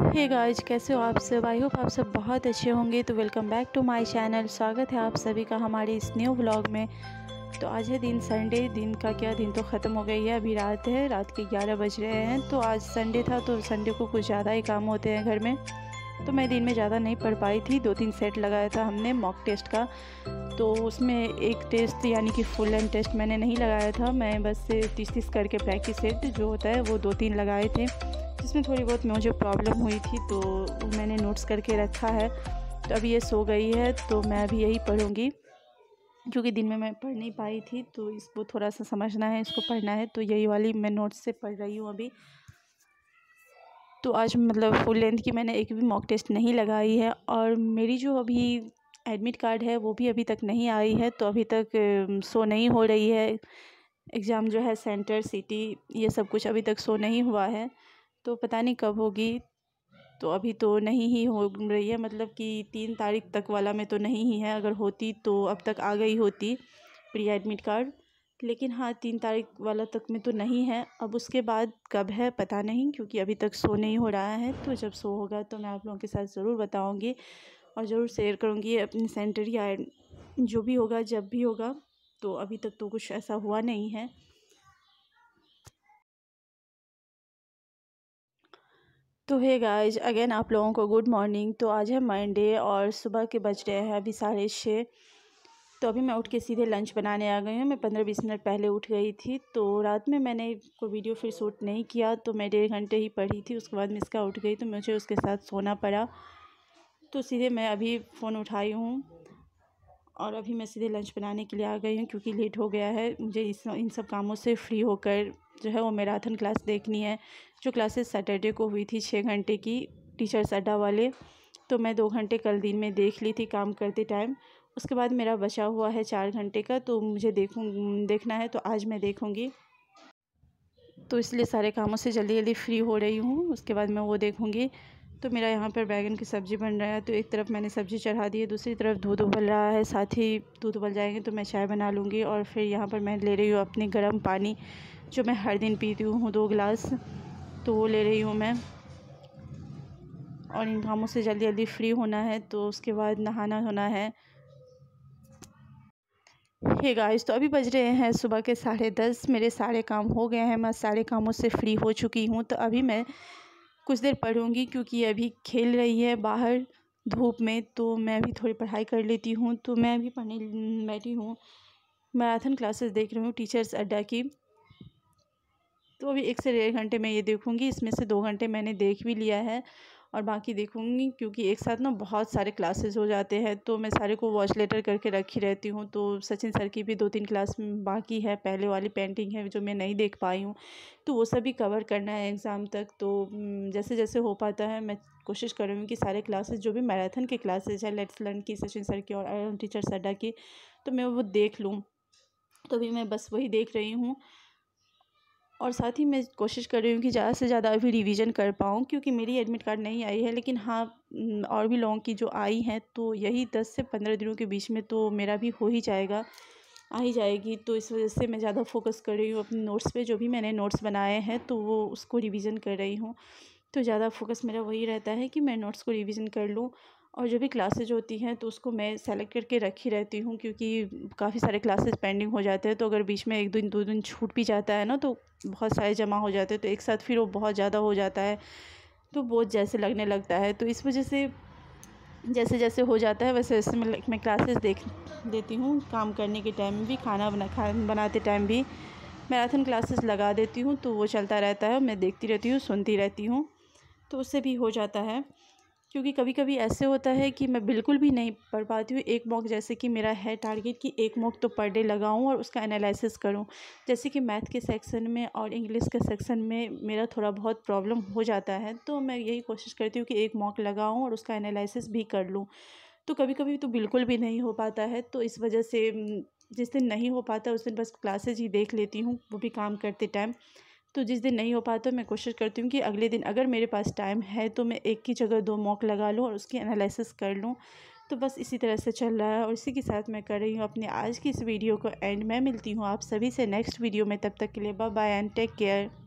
hey guys कैसे हो आप सब आई होप आप सब बहुत अच्छे होंगे तो welcome back to my channel स्वागत है आप सभी का हमारे इस न्यू व्लॉग में तो आज है दिन संडे दिन का क्या दिन तो ख़त्म हो गई है अभी रात है रात के 11 बज रहे हैं तो आज संडे था तो संडे को कुछ ज़्यादा ही काम होते हैं घर में तो मैं दिन में ज़्यादा नहीं पढ़ पाई थी दो तीन सेट लगाया था हमने मॉक टेस्ट का तो उसमें एक टेस्ट यानी कि फुल एंड टेस्ट मैंने नहीं लगाया था मैं बस तीस तीस करके प्रैक्टिस सेट जो होता है वो दो तीन लगाए थे जिसमें थोड़ी बहुत मुझे प्रॉब्लम हुई थी तो मैंने नोट्स करके रखा है तो अभी ये सो गई है तो मैं अभी यही पढ़ूँगी क्योंकि दिन में मैं पढ़ नहीं पाई थी तो इसको थोड़ा सा समझना है इसको पढ़ना है तो यही वाली मैं नोट्स से पढ़ रही हूँ अभी तो आज मतलब फुल लेंथ की मैंने एक भी मॉक टेस्ट नहीं लगाई है और मेरी जो अभी एडमिट कार्ड है वो भी अभी तक नहीं आई है तो अभी तक सो नहीं हो रही है एग्ज़ाम जो है सेंटर सिटी ये सब कुछ अभी तक सो नहीं हुआ है तो पता नहीं कब होगी तो अभी तो नहीं ही हो रही है मतलब कि तीन तारीख तक वाला में तो नहीं ही है अगर होती तो अब तक आ गई होती प्री एडमिट कार्ड लेकिन हाँ तीन तारीख वाला तक में तो नहीं है अब उसके बाद कब है पता नहीं क्योंकि अभी तक शो नहीं हो रहा है तो जब शो होगा तो मैं आप लोगों के साथ ज़रूर बताऊँगी और ज़रूर शेयर करूँगी अपनी सेंटर या जो भी होगा जब भी होगा तो अभी तक तो कुछ ऐसा हुआ नहीं है तो है गाइज अगेन आप लोगों को गुड मॉर्निंग तो आज है मंडे और सुबह के बज रहे हैं अभी साढ़े छः तो अभी मैं उठ के सीधे लंच बनाने आ गई हूँ मैं पंद्रह बीस मिनट पहले उठ गई थी तो रात में मैंने कोई वीडियो फिर शूट नहीं किया तो मैं डेढ़ घंटे ही पढ़ी थी उसके बाद मिसका उठ गई तो मुझे उसके साथ सोना पड़ा तो सीधे मैं अभी फ़ोन उठाई हूँ और अभी मैं सीधे लंच बनाने के लिए आ गई हूँ क्योंकि लेट हो गया है मुझे इस इन सब कामों से फ्री होकर जो है वो मैराथन क्लास देखनी है जो क्लासेस सैटरडे को हुई थी छः घंटे की टीचर्स अड्डा वाले तो मैं दो घंटे कल दिन में देख ली थी काम करते टाइम उसके बाद मेरा बचा हुआ है चार घंटे का तो मुझे देखूँ देखना है तो आज मैं देखूँगी तो इसलिए सारे कामों से जल्दी जल्दी फ्री हो रही हूँ उसके बाद मैं वो देखूँगी तो मेरा यहाँ पर बैगन की सब्ज़ी बन रहा है तो एक तरफ मैंने सब्ज़ी चढ़ा दी है दूसरी तरफ दूध उबल रहा है साथ ही दूध उबल जाएंगे तो मैं चाय बना लूँगी और फिर यहाँ पर मैं ले रही हूँ अपने गर्म पानी जो मैं हर दिन पीती हूँ दो गिलास तो वो ले रही हूँ मैं और इन कामों से जल्दी जल्दी फ्री होना है तो उसके बाद नहाना होना है हे गाइस तो अभी बज रहे हैं सुबह के साढ़े दस मेरे सारे काम हो गए हैं मैं सारे कामों से फ्री हो चुकी हूँ तो अभी मैं कुछ देर पढ़ूँगी क्योंकि अभी खेल रही है बाहर धूप में तो मैं अभी थोड़ी पढ़ाई कर लेती हूँ तो मैं अभी पढ़ने बैठी हूँ मैराथन क्लासेस देख रही हूँ टीचर्स अड्डा की तो अभी एक से डेढ़ घंटे मैं ये देखूँगी इसमें से दो घंटे मैंने देख भी लिया है और बाकी देखूँगी क्योंकि एक साथ ना बहुत सारे क्लासेस हो जाते हैं तो मैं सारे को वॉच लेटर करके रखी रहती हूँ तो सचिन सर की भी दो तीन क्लास बाकी है पहले वाली पेंटिंग है जो मैं नहीं देख पाई हूँ तो वो सभी कवर करना है एग्ज़ाम तक तो जैसे जैसे हो पाता है मैं कोशिश कर रही हूँ कि सारे क्लासेज जो भी मैराथन के क्लासेज है लेट्स लर्न की सचिन सर की और टीचर सड्डा की तो मैं वो देख लूँ तो भी मैं बस वही देख रही हूँ और साथ ही मैं कोशिश कर रही हूँ कि ज़्यादा से ज़्यादा अभी रिवीजन कर पाऊँ क्योंकि मेरी एडमिट कार्ड नहीं आई है लेकिन हाँ और भी लोगों की जो आई हैं तो यही दस से पंद्रह दिनों के बीच में तो मेरा भी हो ही जाएगा आ ही जाएगी तो इस वजह से मैं ज़्यादा फोकस कर रही हूँ अपने नोट्स पे जो भी मैंने नोट्स बनाए हैं तो वो उसको रिवीजन कर रही हूँ तो ज़्यादा फोकस मेरा वही रहता है कि मैं नोट्स को रिवीजन कर लूँ और जो भी क्लासेज होती हैं तो उसको मैं सेलेक्ट करके रखी रहती हूँ क्योंकि काफ़ी सारे क्लासेज पेंडिंग हो जाते हैं तो अगर बीच में एक दिन दो दिन छूट भी जाता है ना तो बहुत सारे जमा हो जाते हैं तो एक साथ फिर वो बहुत ज़्यादा हो जाता है तो बोझ जैसे लगने लगता है तो इस वजह से जैसे जैसे हो जाता है वैसे वैसे मैं मैं क्लासेस देख देती हूँ काम करने के टाइम भी खाना बना खाना बनाते टाइम भी मैराथन क्लासेस लगा देती हूँ तो वो चलता रहता है मैं देखती रहती हूँ सुनती रहती हूँ तो उससे भी हो जाता है क्योंकि कभी कभी ऐसे होता है कि मैं बिल्कुल भी नहीं पढ़ पाती हूँ एक मॉक जैसे कि मेरा है टारगेट कि एक मॉक तो पर डे लगाऊँ और उसका एनालिसिस करूँ जैसे कि मैथ के सेक्शन में और इंग्लिश के सेक्शन में मेरा थोड़ा बहुत प्रॉब्लम हो जाता है तो मैं यही कोशिश करती हूँ कि एक मॉक लगाऊँ और उसका एनालिसिस भी कर लूँ तो कभी कभी तो बिल्कुल भी नहीं हो पाता है तो इस वजह से जिस दिन नहीं हो पाता उस दिन बस क्लासेज ही देख लेती हूँ वो भी काम करते टाइम तो जिस दिन नहीं हो पाता मैं कोशिश करती हूँ कि अगले दिन अगर मेरे पास टाइम है तो मैं एक की जगह दो मॉक लगा लूँ और उसकी एनालिसिस कर लूँ तो बस इसी तरह से चल रहा है और इसी के साथ मैं कर रही हूँ अपने आज की इस वीडियो को एंड मैं मिलती हूँ आप सभी से नेक्स्ट वीडियो में तब तक के लिए bye bye and take care